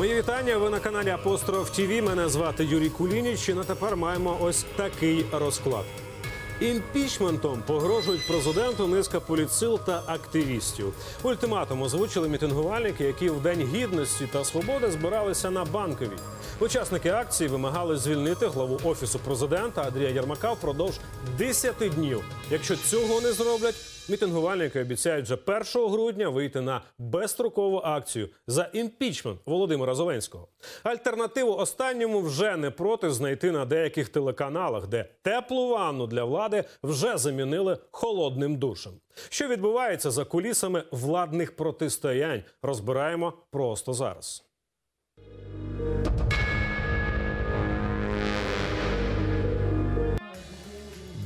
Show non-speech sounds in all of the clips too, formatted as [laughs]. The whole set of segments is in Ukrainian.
Мої вітання. Ви на каналі Апостроф Тіві. Мене звати Юрій Кулініч. І на тепер маємо ось такий розклад. Імпічментом погрожують президенту низка поліцил та активістів. Ультиматум озвучили мітингувальники, які в день гідності та свободи збиралися на банковій. Учасники акції вимагали звільнити главу офісу президента Андрія Єрмака впродовж 10 днів. Якщо цього не зроблять, Мітингувальники обіцяють вже 1 грудня вийти на безстрокову акцію за імпічмент Володимира Зеленського. Альтернативу останньому вже не проти знайти на деяких телеканалах, де теплу ванну для влади вже замінили холодним душем. Що відбувається за кулісами владних протистоянь? Розбираємо просто зараз.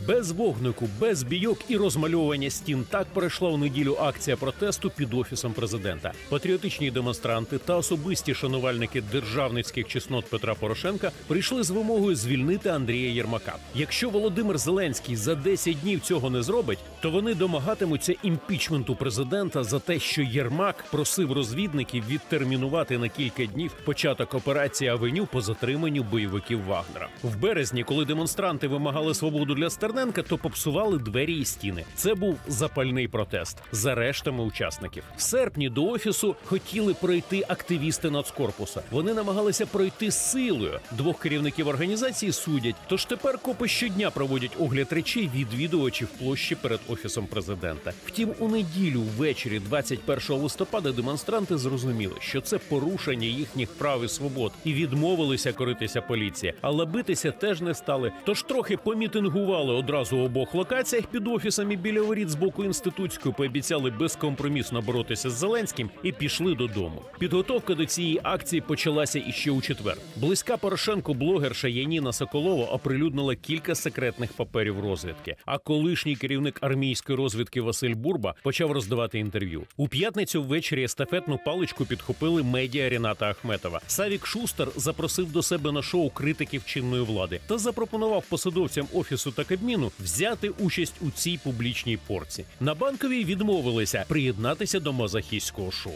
без вогнику, без бійок і розмальовування стін так пройшла у неділю акція протесту під офісом президента. Патріотичні демонстранти та особисті шанувальники державницьких чеснот Петра Порошенка прийшли з вимогою звільнити Андрія Єрмака. Якщо Володимир Зеленський за 10 днів цього не зробить, то вони домагатимуться імпічменту президента за те, що Єрмак просив розвідників відтермінувати на кілька днів початок операції Авеню по затриманню бойовиків Вагнера. В березні, коли демонстранти вимагали свободу для Стерненка, то попсували двері і стіни. Це був запальний протест за рештами учасників. В серпні до офісу хотіли пройти активісти нацкорпуса. Вони намагалися пройти силою. Двох керівників організації судять. Тож тепер копи щодня проводять огляд речей відвідувачів площі перед офісом офісом президента. Втім, у неділю ввечері, 21 листопада, демонстранти зрозуміли, що це порушення їхніх прав і свобод, і відмовилися коритися поліції, але битися теж не стали. Тож трохи помітингували одразу в обох локаціях під офісами біля воріт з боку інститутської пообіцяли безкомпромісно боротися з Зеленським і пішли додому. Підготовка до цієї акції почалася іще у четвер. Близька Порошенко блогерша Яніна Соколова оприлюднила кілька секретних паперів розвідки. А колишній керівник армії армійської розвідки Василь Бурба почав роздавати інтерв'ю у п'ятницю. Ввечері естафетну паличку підхопили медіа Ріната Ахметова. Савік Шустер запросив до себе на шоу критиків чинної влади та запропонував посадовцям офісу та Кабміну взяти участь у цій публічній порці. На банковій відмовилися приєднатися до мазахійського шоу.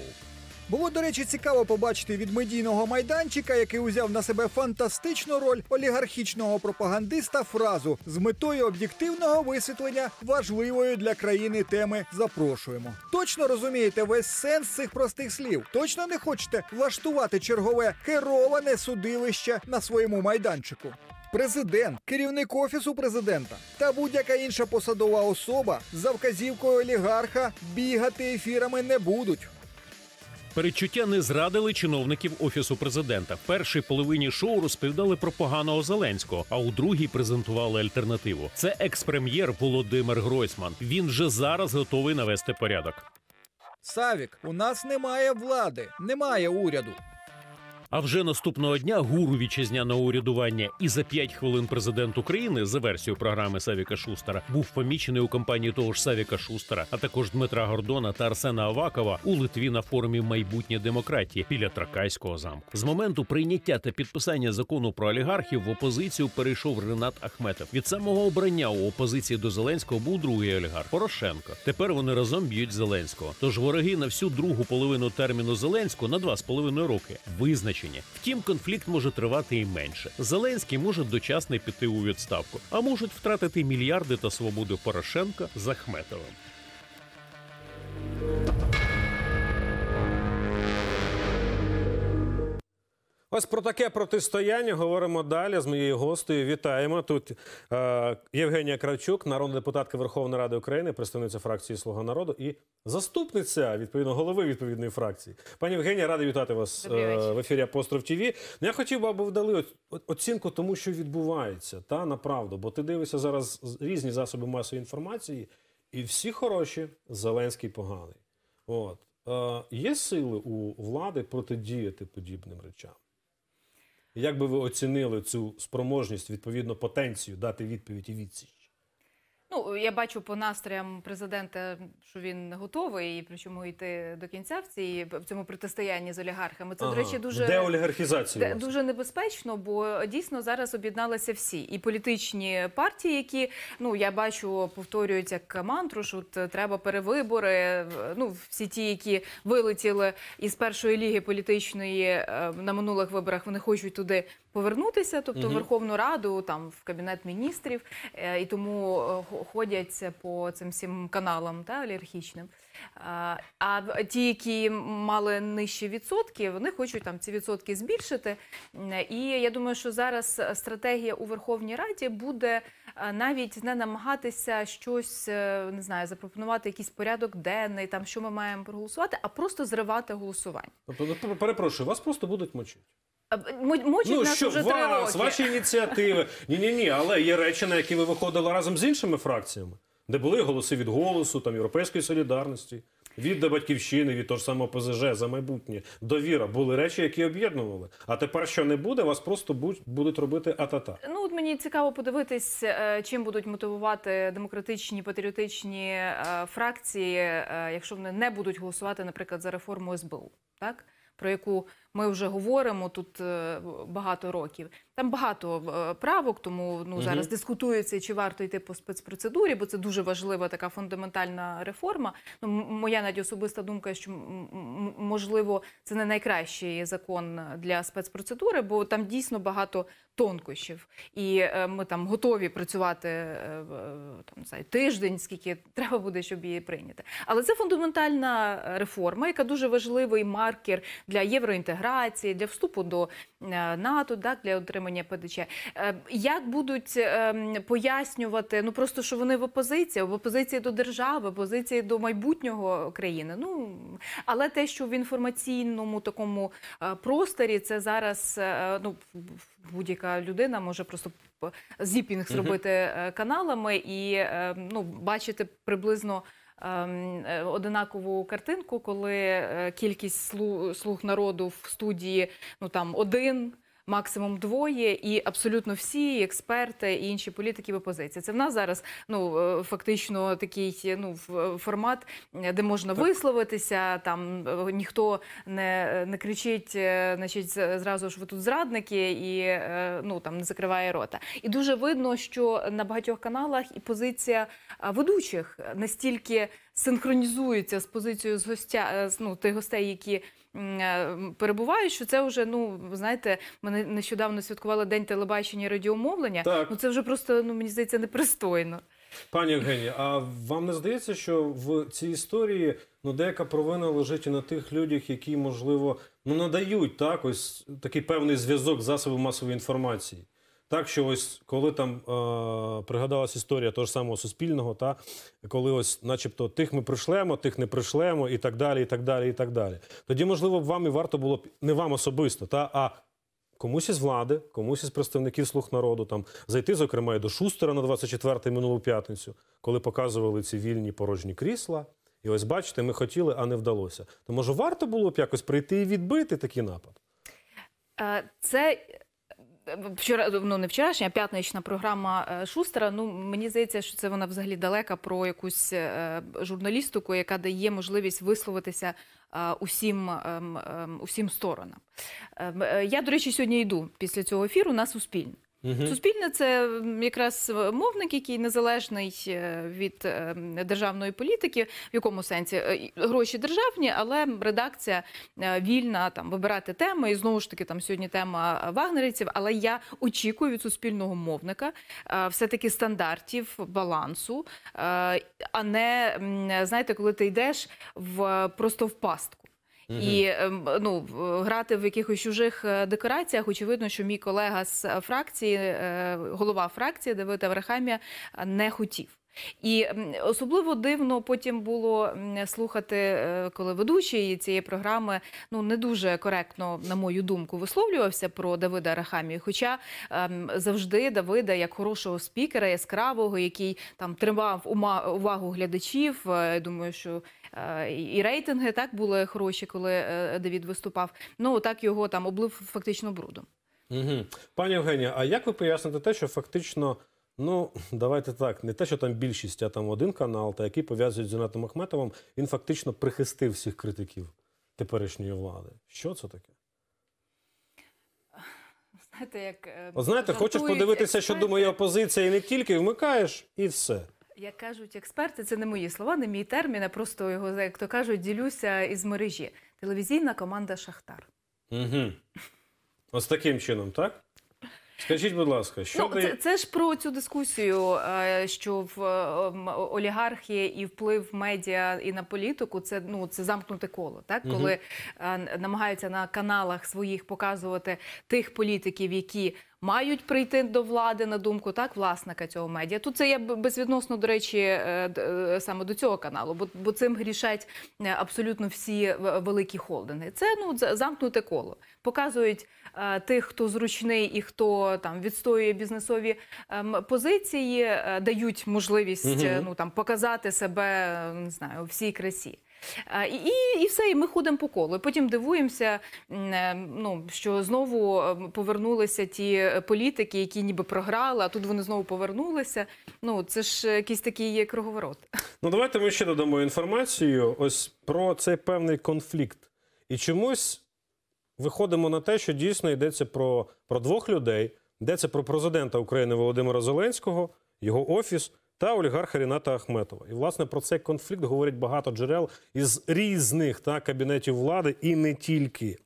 Було, до речі, цікаво побачити від медійного майданчика, який узяв на себе фантастичну роль олігархічного пропагандиста фразу з метою об'єктивного висвітлення важливої для країни теми запрошуємо. Точно розумієте весь сенс цих простих слів. Точно не хочете влаштувати чергове кероване судилище на своєму майданчику. Президент, керівник офісу президента та будь-яка інша посадова особа за вказівкою олігарха бігати ефірами не будуть. Передчуття не зрадили чиновників офісу президента. В першій половині шоу розповідали про поганого Зеленського, а у другій презентували альтернативу. Це екс-прем'єр Володимир Гройсман. Він вже зараз готовий навести порядок. Савік, у нас немає влади, немає уряду. А вже наступного дня гуру вітчизняного урядування і за п'ять хвилин президент України за версією програми Савіка Шустера був помічений у компанії того ж Савіка Шустера, а також Дмитра Гордона та Арсена Авакова у Литві на форумі майбутнє демократії біля Тракайського замку. З моменту прийняття та підписання закону про олігархів в опозицію перейшов Ренат Ахметов. Від самого обрання у опозиції до Зеленського був другий олігарх Порошенко. Тепер вони разом б'ють Зеленського. Тож вороги на всю другу половину терміну Зеленського на два з половиною роки визначили Німеччині. Втім, конфлікт може тривати і менше. Зеленський може дочасно піти у відставку, а можуть втратити мільярди та свободу Порошенка за Хметовим. Ось про таке протистояння говоримо далі з моєю гостею. Вітаємо тут е, Євгенія Кравчук, народна депутатка Верховної Ради України, представниця фракції Слуга народу і заступниця відповідно голови відповідної фракції. Пані Євгенія, радий вітати вас е, в ефірі Апостров ТІВІ. Ну, я хотів би, аби вдали оцінку тому, що відбувається, та направду, бо ти дивишся зараз різні засоби масової інформації, і всі хороші, Зеленський поганий. От е, є сили у влади протидіяти подібним речам. Як би ви оцінили цю спроможність, відповідно потенцію дати відповідь і відсіч? Ну я бачу по настроям президента, що він готовий, і причому йти до кінця в цій в цьому протистоянні з олігархами. Це ага. до речі, ну, дуже де деолігархізація дуже небезпечно, бо дійсно зараз об'єдналися всі і політичні партії, які ну я бачу, повторюють як мантру, що от треба перевибори. Ну всі ті, які вилетіли із першої ліги політичної е, на минулих виборах, вони хочуть туди повернутися, тобто угу. Верховну Раду, там в кабінет міністрів, е, і тому е, ходять по цим всім каналам та олігархічним. Е, а ті, які мали нижчі відсотки, вони хочуть там ці відсотки збільшити. І я думаю, що зараз стратегія у Верховній Раді буде навіть не намагатися щось не знаю, запропонувати якийсь порядок денний, там що ми маємо проголосувати, а просто зривати голосування. Тобто, ну, перепрошую, вас просто будуть мочити. Мучить ну, нас що вже три роки. ваші ініціативи. Ні, ні, ні, але є речі, на які ви виходили разом з іншими фракціями, де були голоси від голосу, там Європейської солідарності, від батьківщини, від того ж самого ПЗЖ за майбутнє довіра. Були речі, які об'єднували. А тепер що не буде, вас просто будуть робити атата. Ну от мені цікаво подивитись, е, чим будуть мотивувати демократичні патріотичні е, фракції, е, якщо вони не будуть голосувати, наприклад, за реформу СБУ, так про яку ми вже говоримо тут е, багато років. Там багато е, правок, тому ну зараз угу. дискутується, чи варто йти по спецпроцедурі, бо це дуже важлива така фундаментальна реформа. Ну моя навіть особиста думка, що можливо це не найкращий закон для спецпроцедури, бо там дійсно багато тонкощів, і е, ми там готові працювати е, е, там знаю, тиждень, скільки треба буде, щоб її прийняти. Але це фундаментальна реформа, яка дуже важливий маркер для євроінтеграції, для вступу до НАТО, так, для отримання ПДЧ. Як будуть пояснювати, ну просто що вони в опозиції, в опозиції до держави, в опозиції до майбутнього країни. Ну але те, що в інформаційному такому просторі, це зараз ну будь-яка людина може просто зіпінг зробити е, каналами і е, ну, бачити приблизно. Ем, е, одинакову картинку, коли кількість слуг народу в студії ну там один максимум двоє, і абсолютно всі і експерти і інші політики в опозиції. Це в нас зараз ну е, фактично такий ну формат, е, де можна так. висловитися. Там е, ніхто не не кричить, значить, зразу ж ви тут зрадники, і ну там не закриває рота. І дуже видно, що на багатьох каналах і позиція ведучих настільки синхронізується з позицією з гостя ну тих гостей, які Е, перебувають, що це вже, ну знаєте, мене нещодавно святкували день телебачення і радіомовлення. Так. Ну це вже просто ну мені здається непристойно. Пані Євгенія, а вам не здається, що в цій історії ну деяка провина лежить і на тих людях, які можливо ну надають так ось такий певний зв'язок засобів масової інформації? Так що ось коли там е, пригадалась історія того ж самого суспільного, та коли ось, начебто, тих ми прийшлемо, тих не прийшлемо, і так далі, і так далі, і так далі. Тоді, можливо, вам і варто було б не вам особисто, та а комусь із влади, комусь із представників слуг народу, там зайти, зокрема, і до Шустера на 24-й минулу п'ятницю, коли показували ці вільні порожні крісла. І ось бачите, ми хотіли, а не вдалося. То може варто було б якось прийти і відбити такий напад? Е, це вчора, ну не вчорашня, а п'ятнична програма е, Шустера. Ну мені здається, що це вона взагалі далека про якусь е, журналістику, яка дає можливість висловитися е, усім ем, ем, усім сторонам. Ем, я до речі, сьогодні йду після цього ефіру на суспільне. Угу. Суспільне це якраз е, мовник, який незалежний е, від е, державної політики, в якому сенсі гроші державні, але редакція вільна там вибирати теми. І знову ж таки, там сьогодні тема вагнерівців. Але я очікую від суспільного мовника все таки стандартів балансу, а не знаєте, коли ти йдеш в просто в пастку. І ем, ну грати в якихось чужих е, декораціях. Очевидно, що мій колега з е, фракції, е, голова фракції Давид Аврахамія, не хотів. І особливо дивно потім було слухати, коли ведучий цієї програми ну не дуже коректно, на мою думку, висловлювався про Давида Рахамію. Хоча ем, завжди Давида, як хорошого спікера, яскравого, який там тримав увагу глядачів. Думаю, що Е, і рейтинги так були хороші, коли е, Давід виступав. Ну так його там облив фактично брудом. Угу. Пані Євгенія, а як ви поясните те, що фактично, ну давайте так, не те, що там більшість, а там один канал, та який пов'язують з Юнатом Ахметовим, він фактично прихистив всіх критиків теперішньої влади. Що це таке? Знаєте, як О, е, знаєте, хочеш подивитися, що думає опозиція, і не тільки вмикаєш, і все. Як кажуть експерти, це не мої слова, не мій термін, а просто його, як то кажуть, ділюся із мережі. Телевізійна команда Шахтар. Угу. Ось таким чином, так? Скажіть, будь ласка, що ну, це, це ж про цю дискусію, е, що в е, олігархія і вплив медіа і на політику це ну це замкнуте коло, так коли угу. намагаються на каналах своїх показувати тих політиків, які мають прийти до влади на думку так власника цього медіа. Тут це я безвідносно до речі, е, е, саме до цього каналу, бо бо цим грішать е, абсолютно всі великі холдинги. Це ну замкнуте коло. Показують тих, хто зручний і хто там відстоює бізнесові ем, позиції, дають можливість угу. ну там показати себе не знаю у всій красі. І і все, і ми ходимо по колу. Потім дивуємося, е, ну що знову ем, повернулися ті е, політики, які ніби програли, а тут вони знову повернулися. Ну це ж якийсь такий є круговорот. Ну давайте ми ще додамо інформацію. Ось про цей певний конфлікт. І чомусь виходимо на те, що дійсно йдеться про, про двох людей. Йдеться про президента України Володимира Зеленського, його офіс та олігарха Ріната Ахметова. І власне про цей конфлікт говорять багато джерел із різних та кабінетів влади і не тільки.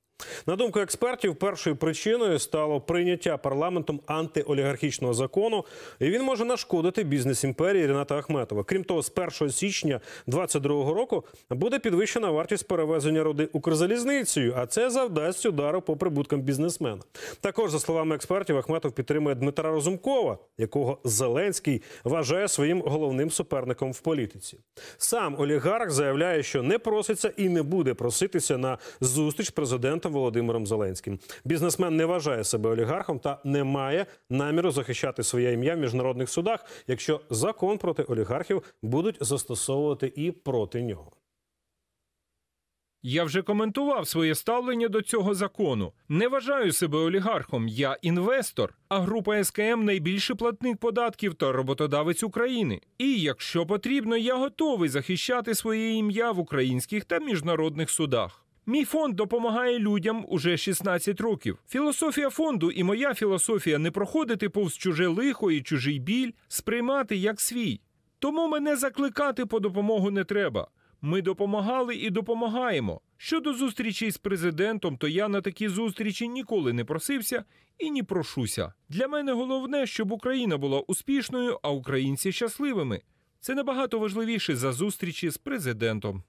На думку експертів, першою причиною стало прийняття парламентом антиолігархічного закону, і він може нашкодити бізнес імперії Рената Ахметова. Крім того, з 1 січня 2022 року буде підвищена вартість перевезення роди Укрзалізницею, а це завдасть удару по прибуткам бізнесмена. Також за словами експертів, Ахметов підтримує Дмитра Розумкова, якого Зеленський вважає своїм головним суперником в політиці. Сам олігарх заявляє, що не проситься і не буде проситися на зустріч президентом. Володимиром Зеленським. Бізнесмен не вважає себе олігархом та не має наміру захищати своє ім'я в міжнародних судах, якщо закон проти олігархів будуть застосовувати і проти нього. Я вже коментував своє ставлення до цього закону. Не вважаю себе олігархом, я інвестор. А група СКМ найбільший платник податків та роботодавець України. І якщо потрібно, я готовий захищати своє ім'я в українських та міжнародних судах. Мій фонд допомагає людям уже 16 років. Філософія фонду і моя філософія не проходити повз чуже лихо і чужий біль, сприймати як свій. Тому мене закликати по допомогу не треба. Ми допомагали і допомагаємо. Щодо зустрічі з президентом, то я на такі зустрічі ніколи не просився і не прошуся. Для мене головне, щоб Україна була успішною, а українці щасливими. Це набагато важливіше за зустрічі з президентом.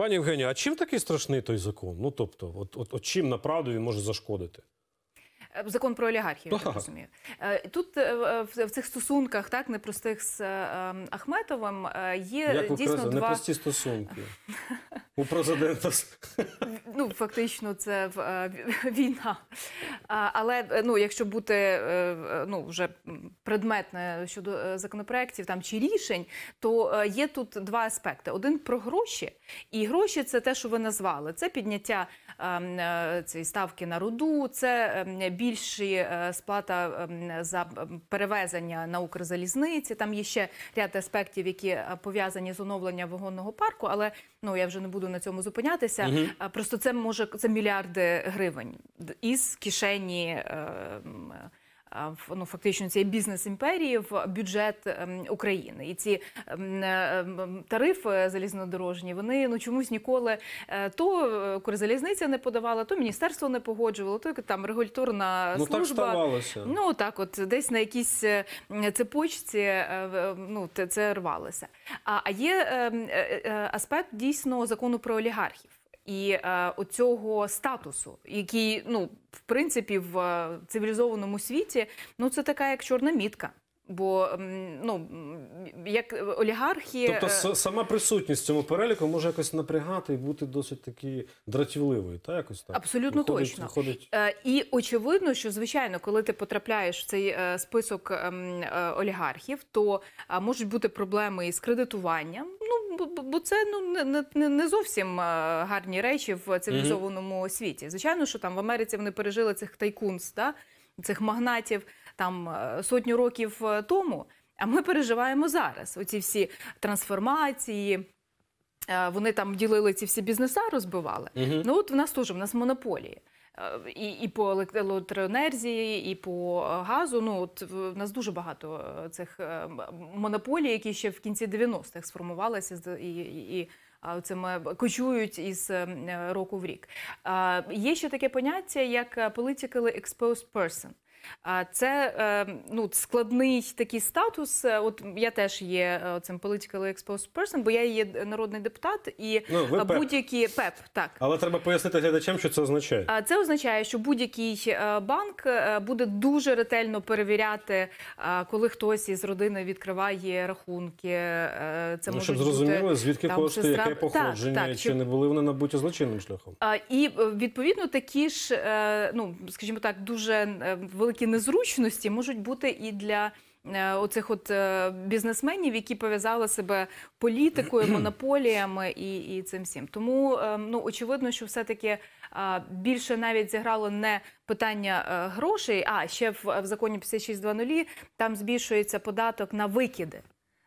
Пані Євгенія, а чим такий страшний той закон? Ну тобто, от, от, от чим направду він може зашкодити? Е, закон про олігархію я так розумію. Е, тут е, в цих стосунках, так непростих з ем, Ахметовим, є Як дійсно казали? два... непрості стосунки у президента. [laughs] Ну фактично, це війна. Але ну, якщо бути ну вже предметне щодо е, законопроєктів там чи рішень, то е, є тут два аспекти: один про гроші, і гроші це те, що ви назвали. Це підняття ем, е, цієї ставки на руду, це ем, більші сплата ем, за перевезення на Укрзалізниці. Там є ще ряд аспектів, які пов'язані з оновленням вагонного парку. Але ну я вже не буду на цьому зупинятися. Угу. Просто це може це мільярди гривень із кишені ну фактично цієї бізнес імперії в бюджет ем, України. І ці ем, е, ем, тарифи залізнодорожні вони ну чомусь ніколи е, то е, Корзалізниця не подавала, то міністерство не погоджувало, то там регуляторна ну, служба. Так ставалося. Ну так, от десь на якійсь цепочці ну це рвалося. А є аспект дійсно закону про олігархів і е, оцього статусу, який ну в принципі в е, цивілізованому світі ну це така як чорна мітка. Бо ну як олігархи... тобто е, сама присутність в цьому переліку може якось напрягати і бути досить такі дратівливою, та якось так абсолютно виходить, точно виходить... Е, і очевидно, що звичайно, коли ти потрапляєш в цей е, список ем, олігархів, то можуть бути проблеми із кредитуванням. Ну бо це ну не не зовсім гарні речі в цивілізованому світі. Звичайно, що там в Америці вони пережили цих тайкунс, да? Цих магнатів там е, сотню років е, тому. А ми переживаємо зараз оці всі трансформації. Е, вони там ділили ці всі бізнеса, розбивали. Угу. Ну от в нас теж в нас монополії. І і по електроенергії, і по газу. Ну от в нас дуже багато цих монополій, які ще в кінці 90-х сформувалися і, і, і цими кочують із року в рік. Є ще таке поняття як political exposed person – це е, ну, складний такий статус. Е, от я теж є е, цим political exposed person, бо я є народний депутат і ну, будь-які ПЕП так. Але треба пояснити глядачам, що це означає. А Це означає, що будь-який банк буде дуже ретельно перевіряти, коли хтось із родини відкриває рахунки. Це ну, щоб зрозуміли, бути, звідки там, кошти, сестра... яке походження, так, так, чи щоб... не були вони набуті злочинним шляхом. І відповідно такі ж, ну скажімо так, дуже великі великі незручності можуть бути і для. Е, оцих от е, бізнесменів, які пов'язали себе політикою, монополіями і і цим всім. Тому ем, ну очевидно, що все-таки е, більше навіть зіграло не питання грошей, а ще в, в законі 56.2.0 там збільшується податок на викиди,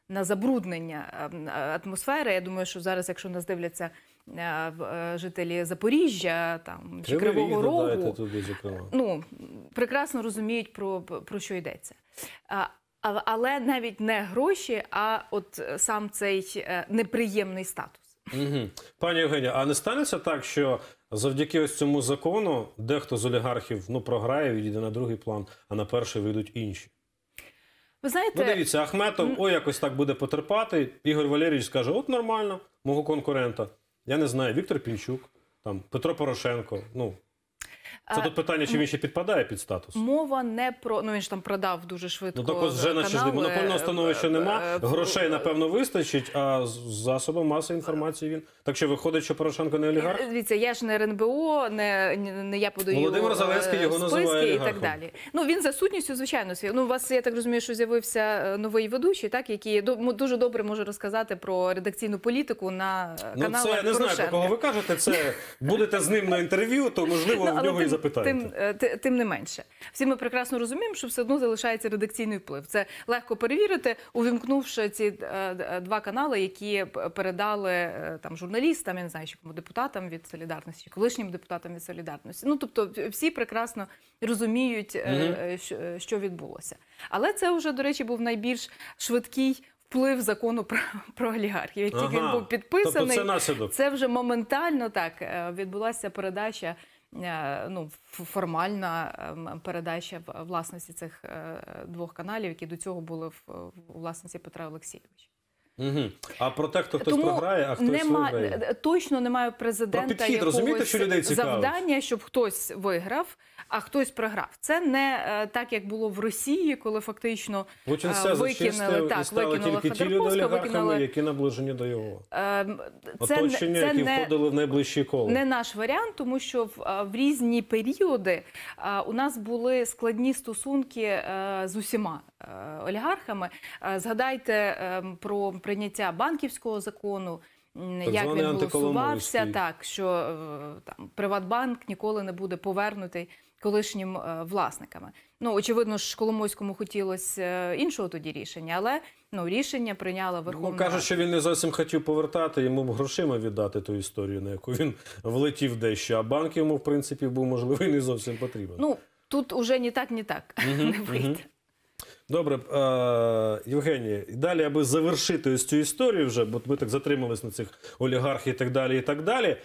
на забруднення ем, атмосфери. Я думаю, що зараз, якщо нас дивляться. Е, е, жителі Запоріжжя там чи Кривого Рогу туди, ну прекрасно розуміють про, про що йдеться. Але навіть не гроші, а от сам цей е, неприємний статус. Угу. Пані Євгенія, а не станеться так, що завдяки ось цьому закону дехто з олігархів ну програє, відійде на другий план, а на перший вийдуть інші? Ви знаєте, ну, дивіться, Ахметов, о, якось так буде потерпати. Ігор Валерійович скаже: от нормально, мого конкурента. Я не знаю, Віктор Пінчук, там Петро Порошенко. Ну це е, тут питання, чи він ще підпадає під статус? Мова не про ну він ж там продав дуже швидко. Ну, так ось е, вже наче монопольного е, становища нема. Грошей напевно вистачить, а засоби маси інформації він так що виходить, що Порошенко не олігарх? Дивіться, я ж не РНБО, не не я подаю Володимир Залевський його називає і так далі. Ну він за сутністю, звичайно, свій. Ну у вас я так розумію, що з'явився новий ведучий, так який дуже добре може розказати про редакційну політику на ну, каналах Ну це я не знаю, про кого ви кажете. Це [laughs] будете з ним на інтерв'ю, то можливо ну, в нього і запитаєте. Тим, е, тим, тим не менше, всі ми прекрасно розуміємо, що все одно залишається редакційний вплив. Це легко перевірити, увімкнувши ці е, е, два канали, які передали там журналістам, я не знаю, чи депутатам від солідарності, колишнім депутатам від солідарності. Ну тобто, всі прекрасно розуміють, угу. що відбулося. Але це вже до речі був найбільш швидкий вплив закону про, про олігархів. Як тільки він був підписаний, тобто це, це вже моментально так відбулася передача. Е, ну, формальна ем, передача власності цих е, двох каналів, які до цього були в власності Петра Олексійовича. Угу. А про те, хто хтось програє, а хтось нема, виграє. точно немає президента про підхід, якогось розумієте, що людей завдання, щоб хтось виграв, а хтось програв. Це не е, так, як було в Росії, коли фактично Лучин е, викинули так, і стали викинули тільки ті люди олігархами, які наближені до його е, це, оточення, це які не, входили в найближчі коло не наш варіант, тому що в, е, в різні періоди е, у нас були складні стосунки е, з усіма е, олігархами. Е, згадайте е, про прийняття банківського закону. Так як він голосувався, так що е, там Приватбанк ніколи не буде повернутий колишнім е, власниками. Ну очевидно ж, Коломойському хотілося е, іншого тоді рішення, але ну рішення прийняла ну, Верховна Ну, кажуть, що він не зовсім хотів повертати. Йому грошима віддати ту історію, на яку він влетів дещо. А банк йому в принципі був можливий не зовсім потрібен. Ну тут уже ні так, ні так угу, [laughs] не вийде. Угу. Добре, е, і далі, аби завершити ось цю історію вже, бо ми так затримались на цих олігархів і так далі. і так далі.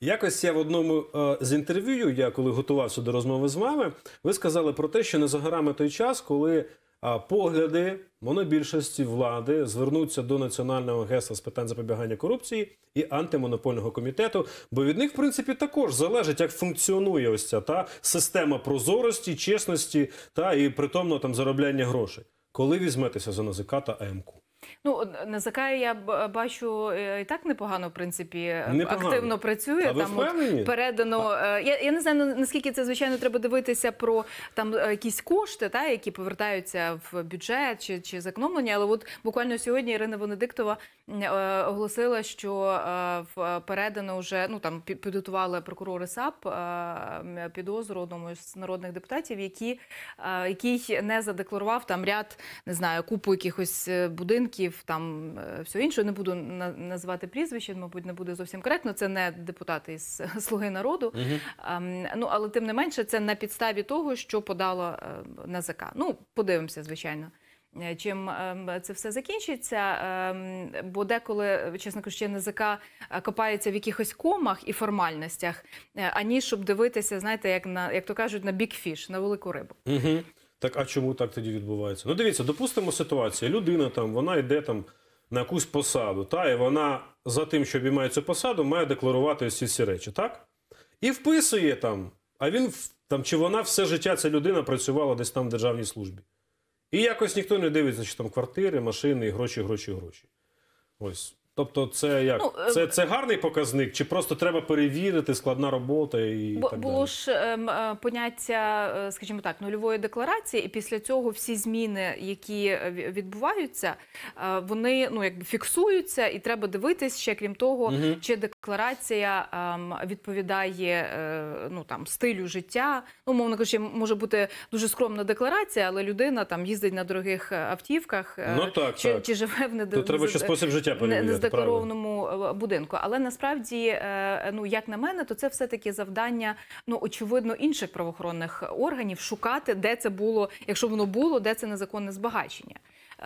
Якось я в одному е, з інтерв'ю, я коли готувався до розмови з вами, ви сказали про те, що не за горами той час, коли погляди монобільшості влади звернуться до національного агентства з питань запобігання корупції і антимонопольного комітету, бо від них в принципі також залежить, як функціонує ось ця та система прозорості, чесності та і притомно там заробляння грошей. Коли візьметеся за НАЗК та АМК? Ну е, НЗК я е, бачу е, і так непогано в принципі непогано. активно працює. А ви там от, передано. А... Я я не знаю ну, наскільки це звичайно треба дивитися про там якісь кошти, та які повертаються в бюджет чи чи зекономлення. Але от буквально сьогодні Ірина Венедиктова е, оголосила, що е, передано вже ну там підготували прокурори САП підозру одному з народних депутатів, які, е, який не задекларував там ряд, не знаю, купу якихось будинків. Козаків, там е, все інше. Не буду назвати прізвище, мабуть, не буде зовсім коректно. Це не депутати із [laughs] Слуги народу. Ем, ну але тим не менше, це на підставі того, що подало е, НАЗК. Ну, подивимося, звичайно. Е, чим ем, це все закінчиться, ем, бо деколи, чесно кажучи, НЗК копається в якихось комах і формальностях, аніж щоб дивитися, знаєте, як на як то кажуть, на бікфіш, на велику рибу. Угу. Так, а чому так тоді відбувається? Ну, дивіться, допустимо ситуацію. Людина там, вона йде там на якусь посаду, та, і вона за тим, що обіймає цю посаду, має декларувати ось ці всі речі, так? І вписує там, а він там, чи вона все життя, ця людина працювала десь там в державній службі. І якось ніхто не дивиться, чи там квартири, машини, і гроші, гроші, гроші. Ось. Тобто, це як ну, це е, це гарний показник, чи просто треба перевірити складна робота і бо, так було далі? ж ем, е, поняття, е, скажімо так, нульової декларації, і після цього всі зміни, які е, відбуваються, е, вони ну якби фіксуються, і треба дивитись ще крім того, угу. чи декларація е, відповідає е, ну там стилю життя. Ну мовно кажучи, може бути дуже скромна декларація, але людина там їздить на дорогих автівках, е, ну так чи, так. чи живе в недо... треба ще спосіб життя перевіряти задекларованому е, будинку. Але насправді, е, ну як на мене, то це все таки завдання ну очевидно інших правоохоронних органів шукати, де це було, якщо воно було, де це незаконне збагачення.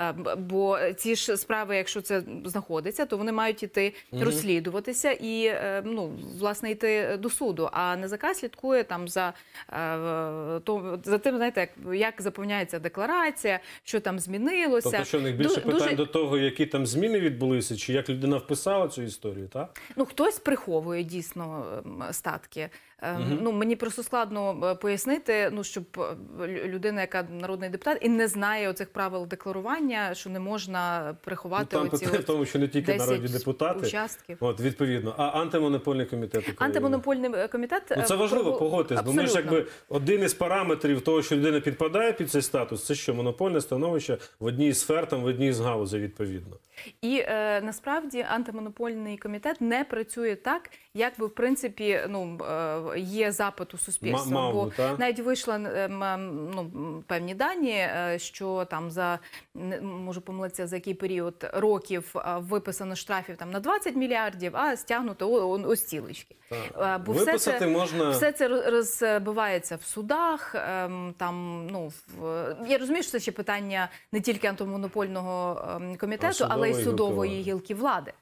Е, бо ці ж справи, якщо це знаходиться, то вони мають іти розслідуватися і е, ну власне йти до суду. А НЗК слідкує там за е, то за тим, знаєте, як як заповняється декларація, що там змінилося. Тобто, що в більше дуже, питань до того, які там зміни відбулися, чи як людина вписала цю історію, так? ну хтось приховує дійсно ем, статки. Угу. Ну мені просто складно е, пояснити, ну щоб е, людина, яка народний депутат, і не знає оцих правил декларування, що не можна приховати ну, там оці питання, от тому, що не тільки народні депутати участків. От відповідно, а антимонопольний комітет України. антимонопольний е, комітет ну, це важливо погодитись, бо ми ж якби один із параметрів того, що людина підпадає під цей статус, це що монопольне становище в одній з сфер, там в одній з галузей, відповідно. І е, насправді антимонопольний комітет не працює так, як би в принципі ну. Е, є запит у суспільства. Маму, бо та? навіть вийшла ну, певні дані, е, що там за можу помилитися, за який період років е, виписано штрафів там на 20 мільярдів, а стягнуто ось цілички. Е, бо все це можна все це розбивається в судах. Ем, там ну в я розумію, що це ще питання не тільки антимонопольного ем, комітету, але й судової гілки влади.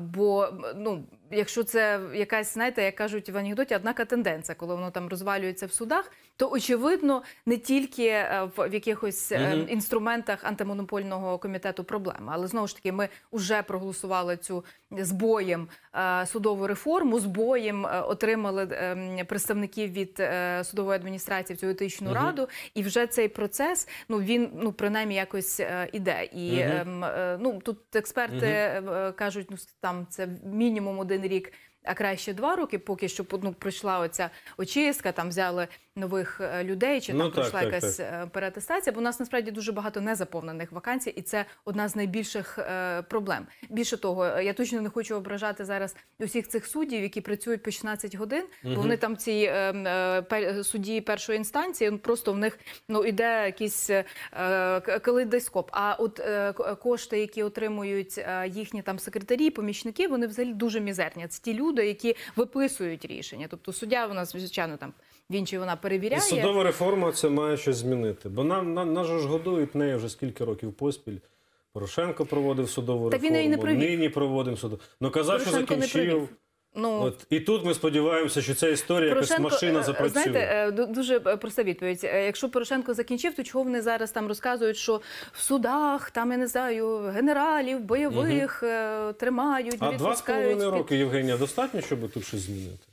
Бо ну якщо це якась, знаєте, як кажуть в анекдоті, однака тенденція, коли воно там розвалюється в судах то очевидно не тільки е, в якихось угу. інструментах антимонопольного комітету проблема. Але знову ж таки, ми вже проголосували цю збоєм е, судову реформу. З боєм отримали ем, представників від судової адміністрації в цю етичну угу. раду, і вже цей процес ну він ну принаймні якось іде. І угу. ну тут експерти угу. кажуть, ну там це мінімум один рік. А краще два роки, поки що ну, пройшла оця очистка, там взяли нових е, людей, чи ну, там так, пройшла так, якась так. Е, переатестація. Бо у нас насправді дуже багато незаповнених вакансій, і це одна з найбільших е, проблем. Більше того, е, я точно не хочу ображати зараз усіх цих суддів, які працюють по 16 годин. Угу. Бо вони там ці е, е, судді першої інстанції, ну, просто в них ну йде якийсь е, калейдоскоп. А от е, кошти, які отримують їхні там секретарі, помічники, вони взагалі дуже мізерні. Це ті люди, які виписують рішення. Тобто суддя у нас звичайно там він чи вона перевіряє. І Судова реформа це має щось змінити. Бо нам на, нас ж годують нею вже скільки років поспіль. Порошенко проводив судову так, реформу. Він не Нині проводимо судову. Ну казав, що закінчив. Ну от і тут ми сподіваємося, що ця історія Порошенко, якась машина е, запрацює. Знаєте, е, дуже е, проста відповідь. Якщо Порошенко закінчив, то чого вони зараз там розказують, що в судах там я не знаю генералів, бойових угу. тримають, а два з половиною роки Євгенія достатньо, щоб тут щось змінити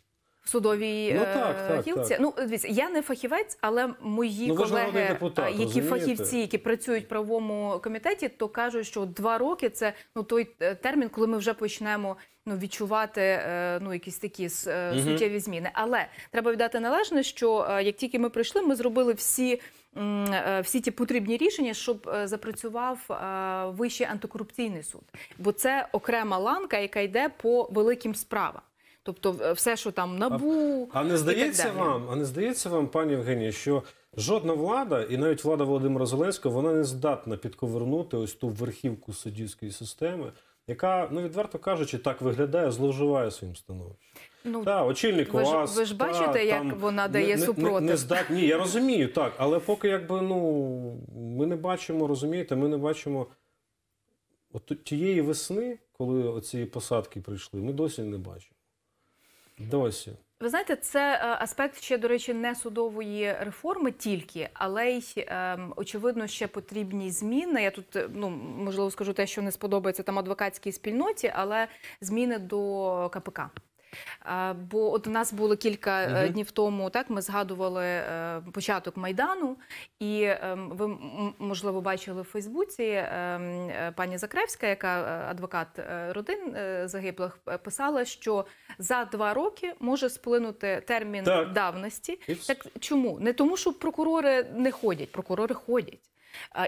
судовій ну, е, так, так, гілці. Так. Ну дивіться, я не фахівець, але мої ну, колеги, е, депутат, які розумієте? фахівці, які працюють в правовому комітеті, то кажуть, що два роки це ну той е, термін, коли ми вже почнемо ну відчувати ну якісь такі суттєві зміни. Але треба віддати належне, що як тільки ми прийшли, ми зробили всі. Всі ті потрібні рішення, щоб запрацював вищий антикорупційний суд, бо це окрема ланка, яка йде по великим справам. Тобто, е, все, що там набу, а, а не здається вам, а не здається вам, пані Євгенія, що жодна влада, і навіть влада Володимира Зеленського, вона не здатна підковернути ось ту верхівку суддівської системи, яка, ну відверто кажучи, так виглядає, зловживає своїм становищем. Ну та очільник ви ОАС, ви ж бачите, та, як там, вона дає не, супротив. Не, не здат... Ні, я розумію так, але поки якби ну ми не бачимо, розумієте, ми не бачимо от тієї весни, коли оці посадки прийшли, ми досі не бачимо. Досі. Ви знаєте, це е, аспект ще, до речі, не судової реформи тільки, але й ем, очевидно ще потрібні зміни. Я тут е, ну можливо скажу те, що не сподобається там адвокатській спільноті, але зміни до КПК. Бо от у нас було кілька угу. днів тому, так ми згадували е, початок майдану, і ем, ви можливо бачили в Фейсбуці ем, е, пані Закревська, яка адвокат родин загиблих, писала, що за два роки може сплинути термін так. давності. Так чому не тому, що прокурори не ходять, прокурори ходять.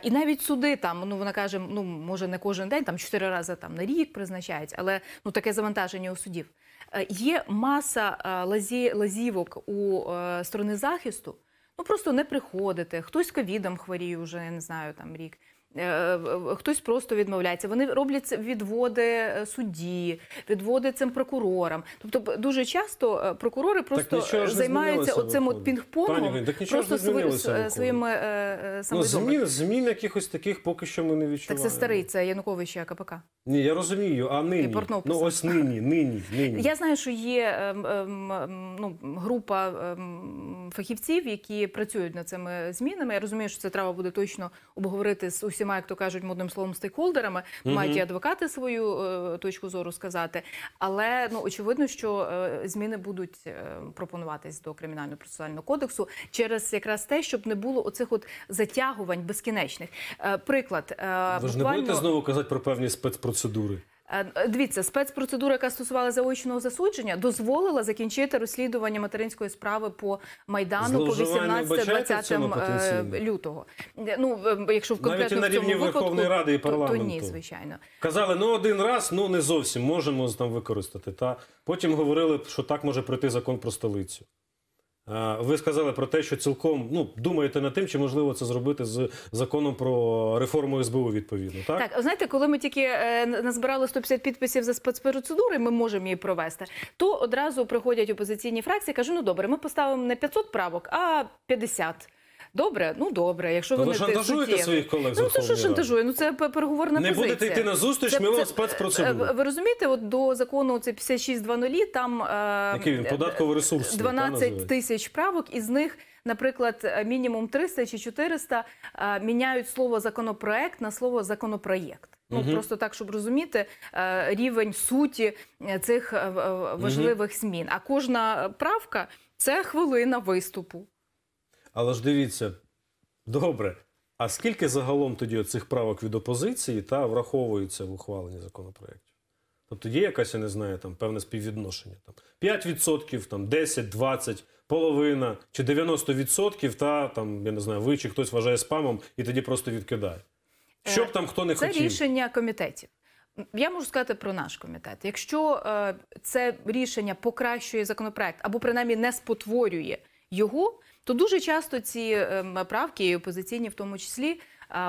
І навіть суди там, ну вона каже, ну може не кожен день, там чотири рази там на рік призначається, але ну таке завантаження у судів. Е, є маса е, лазі, лазівок у е, сторони захисту. Ну просто не приходите. Хтось ковідом хворіє вже я не знаю там рік. Е, хтось просто відмовляється. Вони роблять відводи е, судді, відводи цим прокурорам. Тобто дуже часто е, прокурори просто займаються оцим от пінг-понгом, просто своїми ну, змін, змін якихось таких поки що ми не відчуваємо. Так це старий, це Януковича КПК. Ні, я розумію, а нині ну ось нині, нині, нині. Я знаю, що є ну, група фахівців, які працюють над цими змінами. Я розумію, що це треба буде точно обговорити з усіма всіма, як то кажуть, модним словом, стейкхолдерами угу. мають і адвокати свою е, точку зору сказати. Але ну очевидно, що е, зміни будуть е, пропонуватись до кримінального процесуального кодексу через якраз те, щоб не було оцих от затягувань безкінечних. Е, приклад е, ви ж буквально... не будете знову казати про певні спецпроцедури. Е, дивіться, спецпроцедура, яка стосувала заочного засудження, дозволила закінчити розслідування материнської справи по майдану по 18-20 е, лютого. Е, ну якщо в конкретно Навіть на рівні Верховної Ради і парламенту. То, то ні, звичайно, казали, ну один раз, ну не зовсім можемо там використати. Та потім говорили, що так може пройти закон про столицю. Е, ви сказали про те, що цілком ну думаєте над тим, чи можливо це зробити з законом про реформу СБУ відповідно. Так Так, знаєте, коли ми тільки е, назбирали 150 підписів за спецпроцедури, ми можемо її провести. То одразу приходять опозиційні фракції, кажуть, ну добре, ми поставимо не 500 правок, а 50. Добре, ну добре. Якщо ну, ви не шантажуєте суттєво. своїх колег Ну то що шантажує? Ну це переговорна не позиція. Не будете йти на зустріч. Це, ми вам спецпроцедуру. Е, ви розумієте, от до закону це 56.00, там е, Який він е, податковий ресурс 12 тисяч правок, із них. Наприклад, мінімум 300 чи 400 а, міняють слово законопроект на слово законопроєкт. Ну просто так, щоб розуміти а, рівень суті цих важливих угу. змін. А кожна правка це хвилина виступу. Але ж дивіться, добре. А скільки загалом тоді цих правок від опозиції та враховується в ухваленні законопроектів? Тобто є якась, я не знаю, там певне співвідношення. Там 5%, там 10, 20, половина чи 90% та там, я не знаю, ви чи хтось вважає спамом і тоді просто відкидає. Е, Щоб там хто не це хотів. Це рішення комітетів. Я можу сказати про наш комітет. Якщо е, це рішення покращує законопроект або принаймні не спотворює його, то дуже часто ці ем, правки, і опозиційні в тому числі,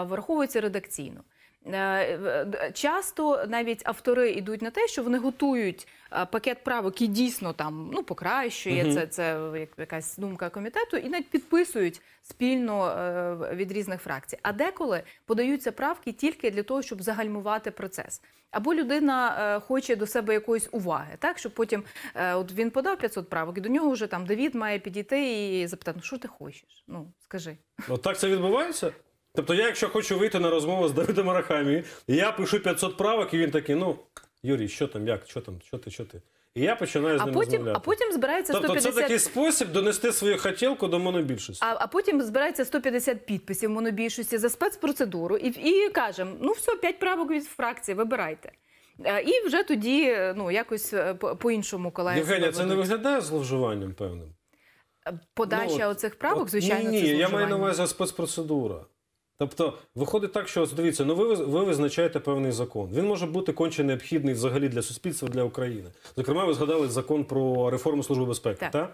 враховуються редакційно. Е, часто навіть автори йдуть на те, що вони готують е, пакет правок, і дійсно там ну покращує. Угу. Це це якась думка комітету, і навіть підписують спільно е, від різних фракцій. А деколи подаються правки тільки для того, щоб загальмувати процес. Або людина хоче до себе якоїсь уваги, так щоб потім от він подав 500 правок, і до нього вже там Давід має підійти і запитати, ну що ти хочеш? Ну скажи, От так це відбувається. Тобто, я, якщо хочу вийти на розмову з Давидом Арахамі, я пишу 500 правок, і він такий, ну, Юрій, що там, як, що там, що ти, що ти? І я починаю з ним а потім, розмовляти. А потім збирається тобто це такий спосіб донести свою хотілку до монобільшості. А, а потім збирається 150 підписів монобільшості за спецпроцедуру і і кажемо, ну все, 5 правок від фракції, вибирайте. Е, і вже тоді ну якось е, по-іншому колеги. Євгенія, це не виглядає зловживанням певним? Е, подача ну, оцих правок, звичайно, ні, ні, це Ні, я маю на увазі спецпроцедура. Тобто, виходить так, що дивіться, ну ви ви визначаєте певний закон. Він може бути конче необхідний взагалі для суспільства, для України. Зокрема, ви згадали закон про реформу служби безпеки. Так. Та?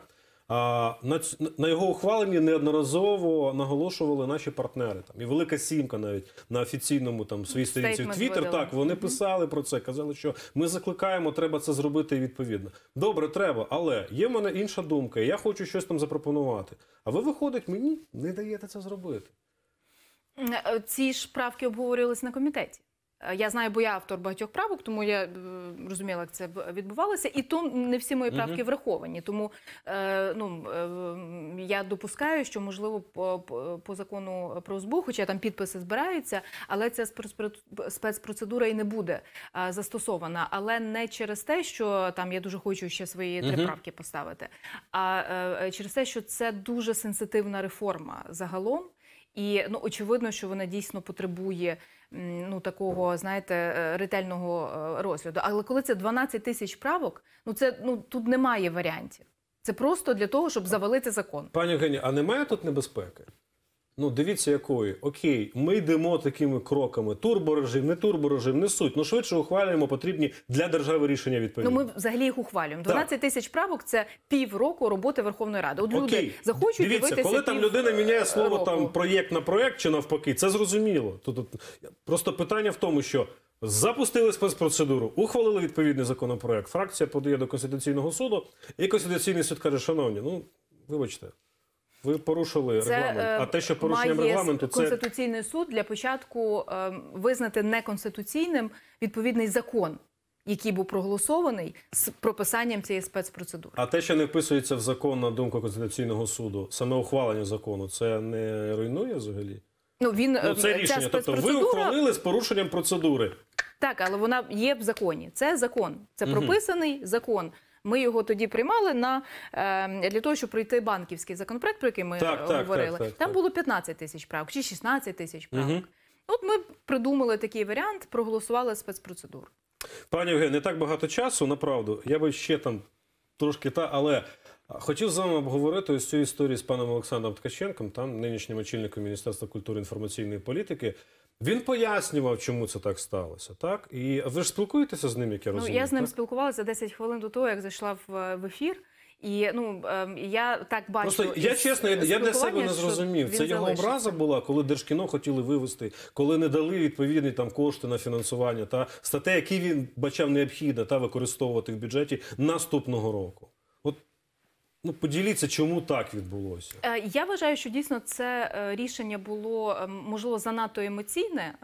А, на, на його ухваленні неодноразово наголошували наші партнери. Там і Велика Сімка навіть на офіційному там своїй сторінці в Твіттер. Так вони писали про це, казали, що ми закликаємо, треба це зробити відповідно. Добре, треба, але є в мене інша думка. Я хочу щось там запропонувати. А ви виходить, мені не даєте це зробити. Е, ці ж правки обговорювалися на комітеті. Е, я знаю, бо я автор багатьох правок, тому я е, розуміла, як це відбувалося, і то не всі мої правки враховані. Тому ну я допускаю, що можливо по, по закону про збу, хоча там підписи збираються, але ця спецпроцедура і не буде застосована. Але не через те, що там я дуже хочу ще свої три правки поставити, а через те, що це дуже сенситивна реформа загалом. І ну очевидно, що вона дійсно потребує ну такого, знаєте, е, ретельного е, розгляду. Але коли це 12 тисяч правок, ну це ну тут немає варіантів. Це просто для того, щоб завалити закон. Пані Євгенія, а немає тут небезпеки? Ну, дивіться, якої окей, ми йдемо такими кроками: турборежим, не турборежим, не суть. Ну швидше ухвалюємо потрібні для держави рішення. відповідні. Ну, ми взагалі їх ухвалюємо. 12 тисяч правок це півроку роботи Верховної Ради. От окей. захочуть дивіться, дивитися коли пів... там людина міняє слово року. там проєкт на проєкт чи навпаки, це зрозуміло. Тут, тут просто питання в тому, що. Запустили спецпроцедуру, ухвалили відповідний законопроект. Фракція подає до конституційного суду, і конституційний суд каже: Шановні, ну вибачте. Ви порушили це, регламент. Е, а те, що порушенням регламенту, це конституційний суд для початку е, визнати неконституційним відповідний закон, який був проголосований з прописанням цієї спецпроцедури. А те, що не вписується в закон на думку конституційного суду, саме ухвалення закону, це не руйнує взагалі. Ну він ну, е, це рішення. тобто ви ухвалили з порушенням процедури. Так, але вона є в законі. Це закон, це прописаний угу. закон. Ми його тоді приймали на е, для того, щоб пройти банківський законопроект, про який ми так, говорили. Так, так, так, Там було 15 тисяч правок чи 16 тисяч правок. Угу. От ми придумали такий варіант, проголосували спецпроцедуру. Пані Євген, не так багато часу. Направду я би ще там трошки та, але хотів з вами обговорити ось цю історію з паном Олександром Ткаченком, там нинішнім очільником Міністерства культури і інформаційної політики. Він пояснював, чому це так сталося. Так і ви ж спілкуєтеся з ним, як я розумію? Ну, Я з ним так? спілкувалася 10 хвилин до того, як зайшла в, е, в ефір. І ну ем, я так бачу, Просто я чесно, я для себе не зрозумів. Це його образа була, коли Держкіно хотіли вивести, коли не дали відповідні там кошти на фінансування та статей, які він бачав необхідно та використовувати в бюджеті наступного року. Ну, поділіться, чому так відбулося. Е, я вважаю, що дійсно це е, рішення було е, можливо занадто емоційне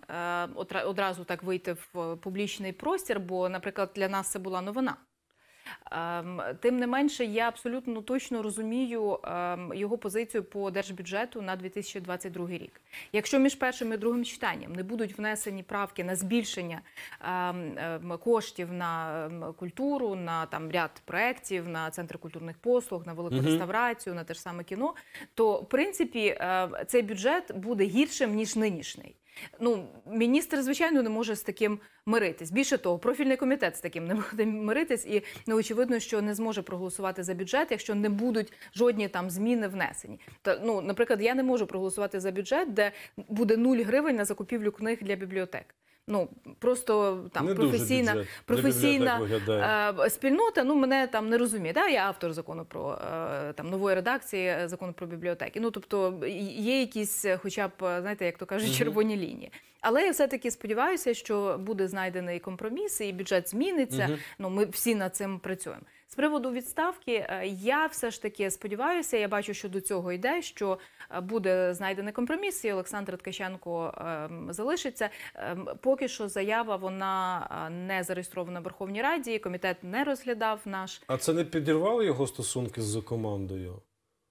одразу так вийти в публічний простір. Бо, наприклад, для нас це була новина. Ем, тим не менше, я абсолютно точно розумію ем, його позицію по держбюджету на 2022 рік. Якщо між першим і другим читанням не будуть внесені правки на збільшення ем, коштів на культуру, на там ряд проєктів, на центр культурних послуг, на велику реставрацію, на те ж саме кіно, то в принципі цей бюджет буде гіршим ніж нинішній. Ну, міністр, звичайно, не може з таким миритись. Більше того, профільний комітет з таким не буде миритись, і ну, очевидно, що не зможе проголосувати за бюджет, якщо не будуть жодні там зміни внесені. Та ну, наприклад, я не можу проголосувати за бюджет, де буде нуль гривень на закупівлю книг для бібліотек ну просто там не професійна професійна бюджет, е, спільнота. Ну мене там не розуміє. Да, я автор закону про е, там нової редакції е, закону про бібліотеки. Ну тобто є якісь, хоча б знаєте, як то кажуть, червоні лінії. Але я все таки сподіваюся, що буде знайдений компроміс, і бюджет зміниться. Ну ми всі над цим працюємо. З приводу відставки, е, я все ж таки сподіваюся, я бачу, що до цього йде, що е, буде знайдений компроміс, і Олександр Ткаченко ем, залишиться. Ем, поки що заява вона е, не зареєстрована в Верховній Раді. Комітет не розглядав наш. А це не підірвало його стосунки з командою?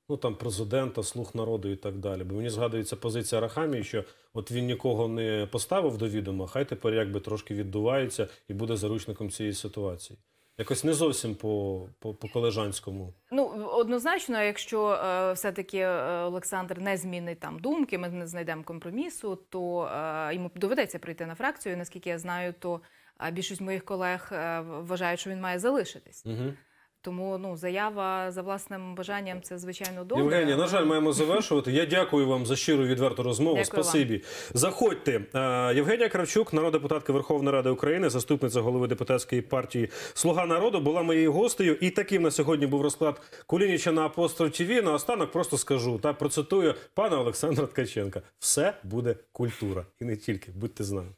Ну там президента, слуг народу і так далі. Бо мені згадується позиція Рахамії, що от він нікого не поставив до відома, хай тепер якби трошки віддувається і буде заручником цієї ситуації. Якось не зовсім по по, по колежанському. Ну однозначно, якщо е, все-таки е, Олександр не змінить там думки, ми не знайдемо компромісу, то е, йому доведеться прийти на фракцію. Наскільки я знаю, то е, більшість моїх колег е, вважають, що він має залишитись. Угу. Тому ну заява за власним бажанням це звичайно добре. Євгенія, на жаль, маємо завершувати. Я дякую вам за щиру відверту розмову. Дякую Спасибі. Вам. Заходьте, е, Євгенія Кравчук, народна депутатка Верховної Ради України, заступниця голови депутатської партії Слуга народу, була моєю гостею. І таким на сьогодні був розклад Кулініча на Апостол ТВ. На останок просто скажу та процитую пана Олександра Ткаченка: все буде культура, і не тільки будьте з нами.